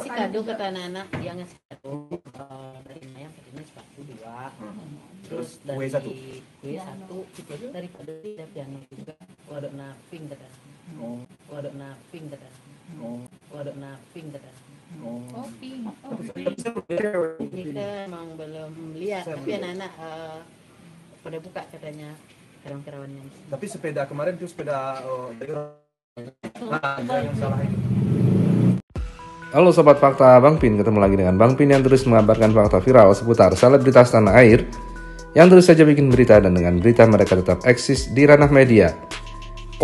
si kado ke anak yang satu uh, dari Maya katanya sepatu dua hmm. terus dari kue satu kue satu dari kado dia piano juga kado na pink kata oh kado na pink kata oh kado na pink kata Oh, oh, pink. oh pink. Kita memang belum lihat, tapi anak-anak uh, pada buka katanya kerawan-kerawannya. Tapi sepeda kemarin itu sepeda oh, nah, yang salah itu. Halo Sobat Fakta, Bang Pin ketemu lagi dengan Bang Pin yang terus mengabarkan fakta viral seputar selebritas tanah air yang terus saja bikin berita dan dengan berita mereka tetap eksis di ranah media.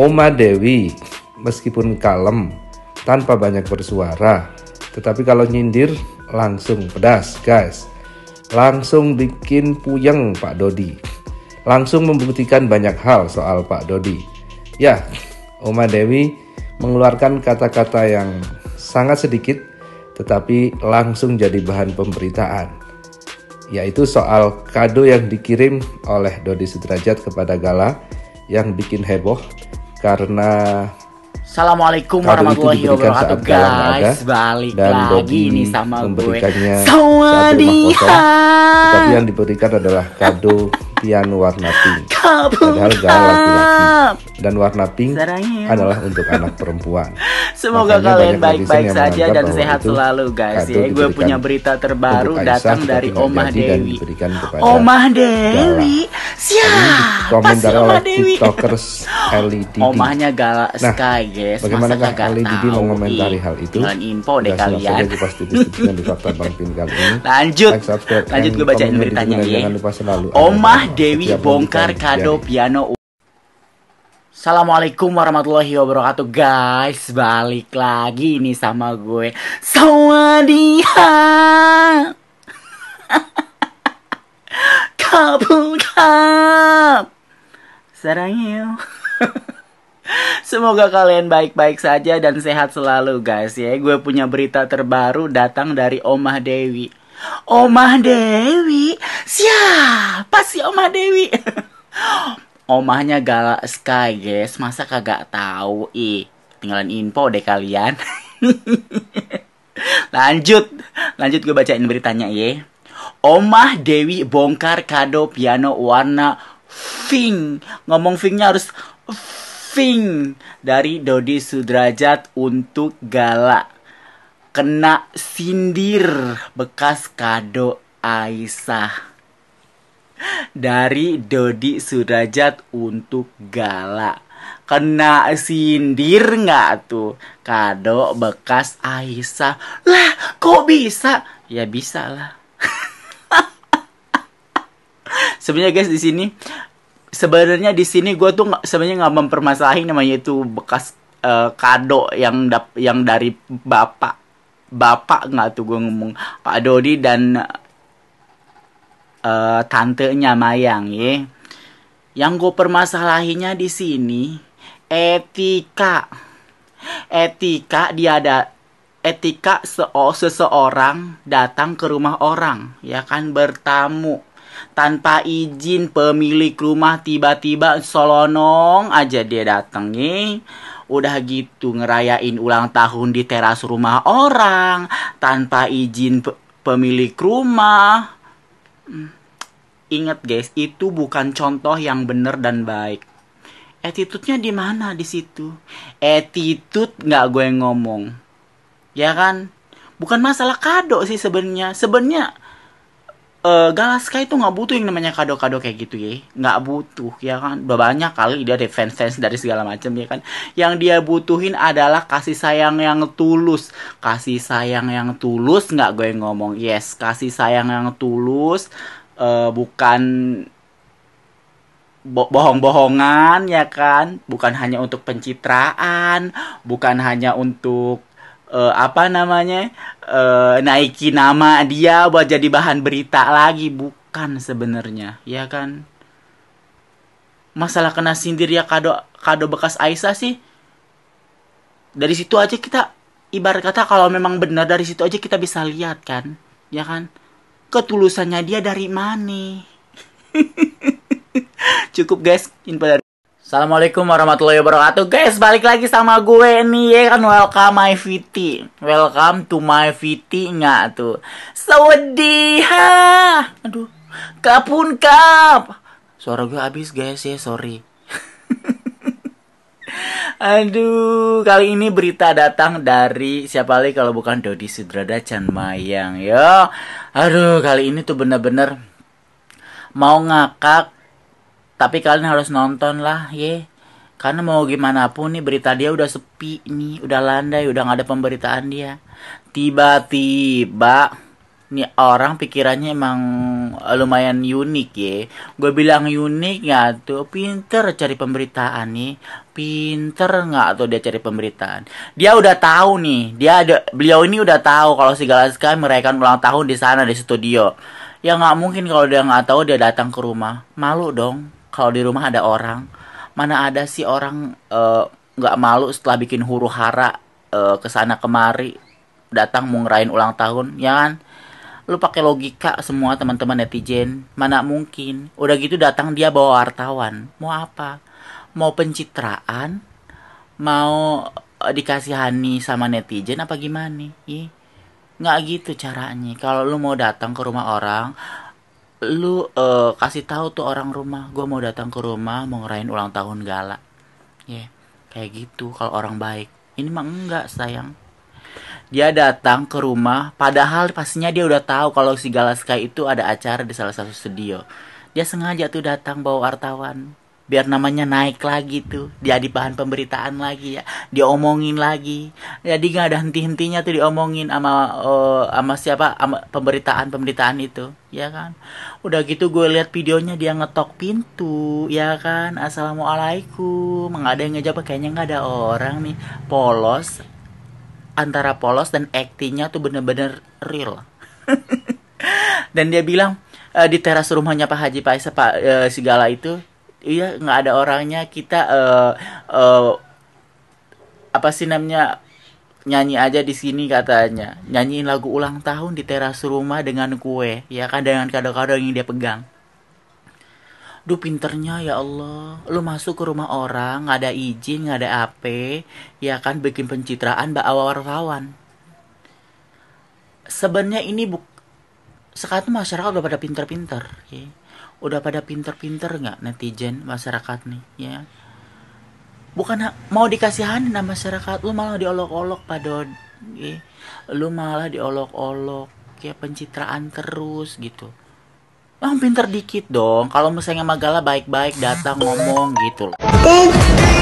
Oma Dewi, meskipun kalem, tanpa banyak bersuara, tetapi kalau nyindir langsung pedas guys. Langsung bikin puyeng Pak Dodi. Langsung membuktikan banyak hal soal Pak Dodi. Ya, Oma Dewi mengeluarkan kata-kata yang sangat sedikit tetapi langsung jadi bahan pemberitaan yaitu soal kado yang dikirim oleh Dodi Sudrajat kepada Gala yang bikin heboh karena Assalamualaikum warahmatullahi wabarakatuh guys Balik dan lagi ini nih sama gue Sama dia Tapi yang diberikan adalah kado Tian warna pink. Padahal Gal laki-laki. Dan warna pink Serangin. adalah untuk anak perempuan. Semoga Makanya kalian baik-baik saja dan sehat selalu guys. Ya, gue punya berita terbaru datang dari Omah Dewi. Omah Dewi. Siapa sih Omah Dewi? TikTokers Ellie Omahnya Gala nah, Sky guys. Bagaimana Ellie mau mengomentari hal itu? Jangan info deh kalian. di fakta Bang Pin kali ini. Lanjut. Lanjut gue bacain beritanya ya. Jangan lupa selalu. Omah Dewi bongkar kado iya, iya. piano Assalamualaikum warahmatullahi wabarakatuh guys Balik lagi nih sama gue Sawadiha Kabulkan yuk Semoga kalian baik-baik saja dan sehat selalu guys ya Gue punya berita terbaru datang dari Omah Dewi Omah Dewi siapa sih Oma Dewi? Omahnya galak sekali guys, masa kagak tahu ih. Tinggalan info deh kalian. lanjut, lanjut gue bacain beritanya ya. Omah Dewi bongkar kado piano warna pink. Ngomong pinknya harus pink dari Dodi Sudrajat untuk Galak Kena sindir bekas kado Aisyah dari Dodi Surajat untuk Gala. Kena sindir nggak tuh kado bekas Aisyah? Lah, kok bisa? Ya bisa lah. sebenarnya guys di sini sebenarnya di sini gue tuh sebenarnya nggak mempermasalahin namanya itu bekas uh, kado yang dap yang dari bapak bapak nggak tuh gue ngomong Pak Dodi dan uh, tantenya Mayang ya. Yang gue permasalahinya di sini etika. Etika dia ada etika se oh, seseorang datang ke rumah orang, ya kan bertamu tanpa izin pemilik rumah tiba-tiba solonong aja dia datang, nih udah gitu ngerayain ulang tahun di teras rumah orang tanpa izin pemilik rumah Hmm. Ingat guys, itu bukan contoh yang benar dan baik. attitude di mana di situ? Attitude nggak gue ngomong. Ya kan? Bukan masalah kado sih sebenarnya. Sebenarnya uh, eh, Galaska itu nggak butuh yang namanya kado-kado kayak gitu ya nggak butuh ya kan udah banyak kali dia defense fans dari segala macam ya kan yang dia butuhin adalah kasih sayang yang tulus kasih sayang yang tulus nggak gue ngomong yes kasih sayang yang tulus uh, bukan bo bohong-bohongan ya kan bukan hanya untuk pencitraan bukan hanya untuk uh, apa namanya uh, eh, naiki nama dia buat jadi bahan berita lagi bukan sebenarnya ya kan masalah kena sindir ya kado kado bekas Aisyah sih dari situ aja kita ibarat kata kalau memang benar dari situ aja kita bisa lihat kan ya kan ketulusannya dia dari mana cukup guys info dari Assalamualaikum warahmatullahi wabarakatuh Guys, balik lagi sama gue nih ya kan Welcome my VT Welcome to my VT nya tuh ha Aduh Kapun kap Suara gue habis guys ya, sorry Aduh, kali ini berita datang dari siapa lagi kalau bukan Dodi Sudrada Chan Mayang yo. Aduh, kali ini tuh bener-bener mau ngakak tapi kalian harus nonton lah ye karena mau gimana pun nih berita dia udah sepi nih udah landai udah nggak ada pemberitaan dia tiba-tiba nih orang pikirannya emang eh, lumayan unik ya gue bilang unik ya tuh pinter cari pemberitaan nih pinter nggak tuh dia cari pemberitaan dia udah tahu nih dia ada beliau ini udah tahu kalau si Galaska merayakan ulang tahun di sana di studio ya nggak mungkin kalau dia nggak tahu dia datang ke rumah malu dong kalau di rumah ada orang mana ada sih orang eh, nggak uh, malu setelah bikin huru hara uh, eh, kesana kemari datang mau ngerain ulang tahun ya kan lu pakai logika semua teman-teman netizen mana mungkin udah gitu datang dia bawa wartawan mau apa mau pencitraan mau eh, dikasihani sama netizen apa gimana ih nggak gitu caranya kalau lu mau datang ke rumah orang lu uh, kasih tahu tuh orang rumah gue mau datang ke rumah mau ngerayain ulang tahun gala ya yeah. kayak gitu kalau orang baik ini mah enggak sayang dia datang ke rumah padahal pastinya dia udah tahu kalau si gala sky itu ada acara di salah satu studio dia sengaja tuh datang bawa wartawan biar namanya naik lagi tuh jadi bahan pemberitaan lagi ya diomongin lagi jadi nggak ada henti hentinya tuh diomongin sama uh, sama siapa sama pemberitaan pemberitaan itu ya kan udah gitu gue lihat videonya dia ngetok pintu ya kan assalamualaikum nggak ada yang ngejawab kayaknya nggak ada orang nih polos antara polos dan actingnya tuh bener-bener real dan dia bilang eh, di teras rumahnya Pak Haji Pak Isa Pak e, eh, Sigala itu iya nggak ada orangnya kita uh, uh, apa sih namanya nyanyi aja di sini katanya nyanyiin lagu ulang tahun di teras rumah dengan kue ya kan dengan kado-kado yang dia pegang Duh pinternya ya Allah Lu masuk ke rumah orang Gak ada izin, gak ada apa Ya kan bikin pencitraan awal wartawan Sebenarnya ini buk Sekarang masyarakat udah pada pinter-pinter ya udah pada pinter-pinter nggak netizen masyarakat nih ya bukan mau dikasihan nama masyarakat lu malah diolok-olok pada ya. lu malah diolok-olok kayak pencitraan terus gitu Bang pinter dikit dong kalau misalnya Magala baik-baik datang ngomong gitu loh